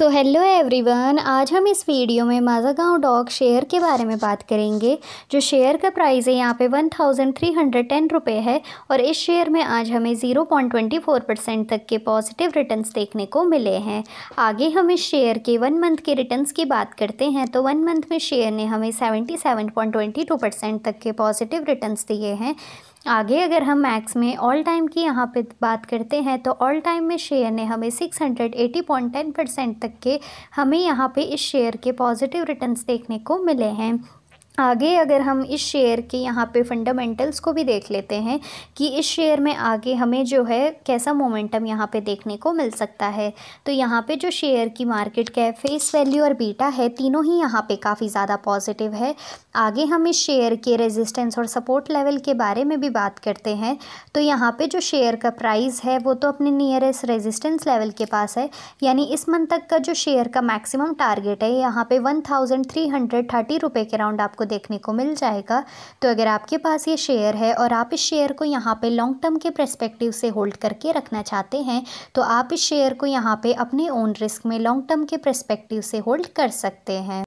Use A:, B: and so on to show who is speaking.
A: so hello everyone आज हम इस वीडियो में माजागांव डॉग शेयर के बारे में बात करेंगे जो शेयर का प्राइस है यहाँ पे one thousand three hundred ten रुपये है और इस शेयर में आज हमें zero point twenty four percent तक के पॉजिटिव रिटर्न्स देखने को मिले हैं आगे हम इस शेयर के वन मंथ के रिटर्न्स की बात करते हैं तो वन मंथ में शेयर ने हमें seventy seven point twenty two percent तक के पॉजिटिव रिटर्न्स दिए हैं आगे अगर हम मैक्स में ऑल टाइम की यहाँ पे बात करते हैं तो ऑल टाइम में शेयर ने हमें six hundred eighty point ten percent तक के हमें यहाँ पे इस शेयर के पॉजिटिव रिटर्न्स देखने को मिले हैं आगे अगर हम इस शेयर के यहाँ पे फंडामेंटल्स को भी देख लेते हैं कि इस शेयर में आगे हमें जो है कैसा मोमेंटम यहाँ पे देखने को मिल सकता है तो यहाँ पे जो शेयर की मार्केट कैप फेस वैल्यू और बीटा है तीनों ही यहाँ पे काफ़ी ज़्यादा पॉजिटिव है आगे हम इस शेयर के रेजिस्टेंस और सपोर्ट लेवल के बारे में भी बात करते हैं तो यहाँ पर जो शेयर का प्राइस है वो तो अपने नियरेस्ट रेजिस्टेंस लेवल के पास है यानी इस मंथ तक का जो शेयर का मैक्सिमम टारगेट है यहाँ पर one thousand three hundred thirty रुपये के राउंड आपको देखने को मिल जाएगा तो अगर आपके पास ये शेयर है और आप इस शेयर को यहाँ पे लॉन्ग टर्म के प्रस्पेक्टिव से होल्ड करके रखना चाहते हैं तो आप इस शेयर को यहाँ पे अपने ओन रिस्क में लॉन्ग टर्म के प्रस्पेक्टिव से होल्ड कर सकते हैं